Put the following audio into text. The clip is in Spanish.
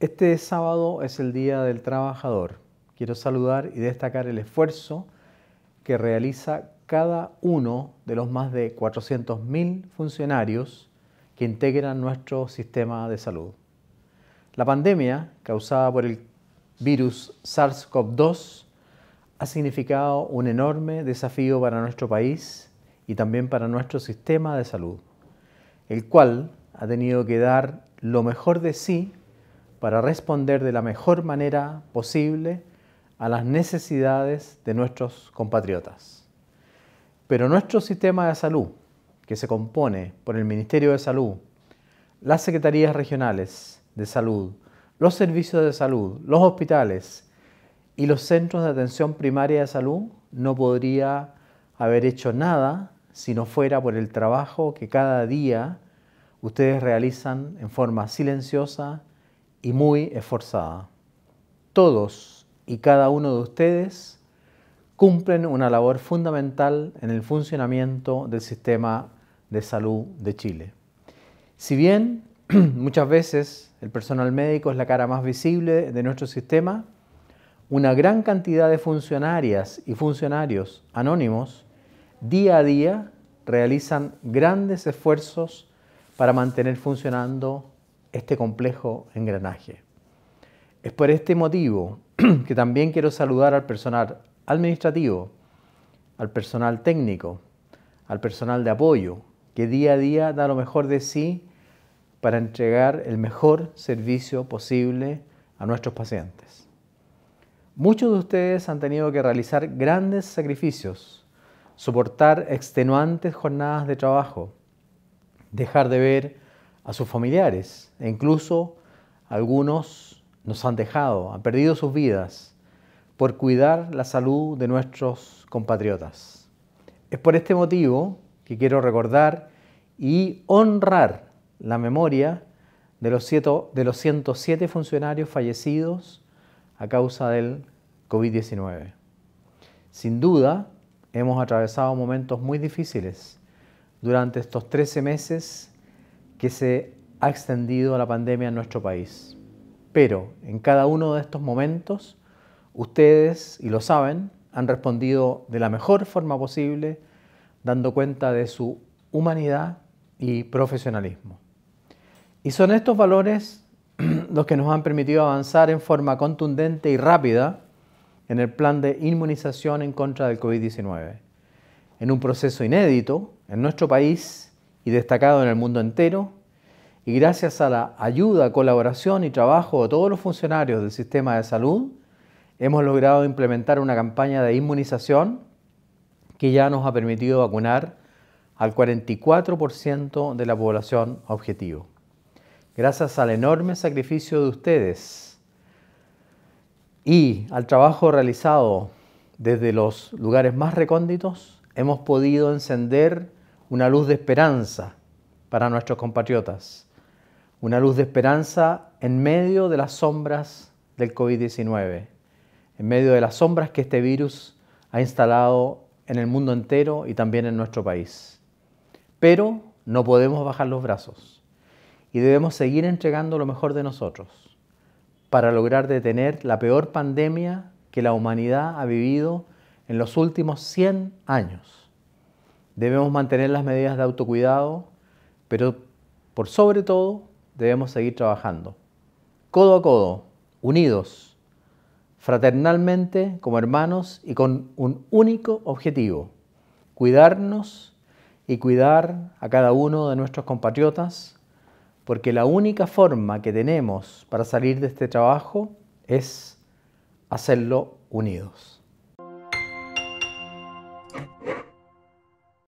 Este sábado es el Día del Trabajador. Quiero saludar y destacar el esfuerzo que realiza cada uno de los más de 400.000 funcionarios que integran nuestro sistema de salud. La pandemia causada por el virus SARS-CoV-2 ha significado un enorme desafío para nuestro país y también para nuestro sistema de salud, el cual ha tenido que dar lo mejor de sí para responder de la mejor manera posible a las necesidades de nuestros compatriotas. Pero nuestro sistema de salud, que se compone por el Ministerio de Salud, las Secretarías Regionales de Salud, los servicios de salud, los hospitales y los centros de atención primaria de salud, no podría haber hecho nada si no fuera por el trabajo que cada día ustedes realizan en forma silenciosa y muy esforzada. Todos y cada uno de ustedes cumplen una labor fundamental en el funcionamiento del sistema de salud de Chile. Si bien muchas veces el personal médico es la cara más visible de nuestro sistema, una gran cantidad de funcionarias y funcionarios anónimos día a día realizan grandes esfuerzos para mantener funcionando este complejo engranaje. Es por este motivo que también quiero saludar al personal administrativo, al personal técnico, al personal de apoyo, que día a día da lo mejor de sí para entregar el mejor servicio posible a nuestros pacientes. Muchos de ustedes han tenido que realizar grandes sacrificios, soportar extenuantes jornadas de trabajo, dejar de ver a sus familiares e incluso algunos nos han dejado, han perdido sus vidas por cuidar la salud de nuestros compatriotas. Es por este motivo que quiero recordar y honrar la memoria de los, siete, de los 107 funcionarios fallecidos a causa del COVID-19. Sin duda, hemos atravesado momentos muy difíciles durante estos 13 meses que se ha extendido la pandemia en nuestro país. Pero en cada uno de estos momentos, ustedes, y lo saben, han respondido de la mejor forma posible, dando cuenta de su humanidad y profesionalismo. Y son estos valores los que nos han permitido avanzar en forma contundente y rápida en el plan de inmunización en contra del COVID-19, en un proceso inédito en nuestro país y destacado en el mundo entero, y gracias a la ayuda, colaboración y trabajo de todos los funcionarios del sistema de salud, hemos logrado implementar una campaña de inmunización que ya nos ha permitido vacunar al 44% de la población objetivo. Gracias al enorme sacrificio de ustedes y al trabajo realizado desde los lugares más recónditos, hemos podido encender una luz de esperanza para nuestros compatriotas, una luz de esperanza en medio de las sombras del COVID-19, en medio de las sombras que este virus ha instalado en el mundo entero y también en nuestro país. Pero no podemos bajar los brazos y debemos seguir entregando lo mejor de nosotros para lograr detener la peor pandemia que la humanidad ha vivido en los últimos 100 años. Debemos mantener las medidas de autocuidado, pero por sobre todo debemos seguir trabajando, codo a codo, unidos, fraternalmente como hermanos y con un único objetivo, cuidarnos y cuidar a cada uno de nuestros compatriotas, porque la única forma que tenemos para salir de este trabajo es hacerlo unidos.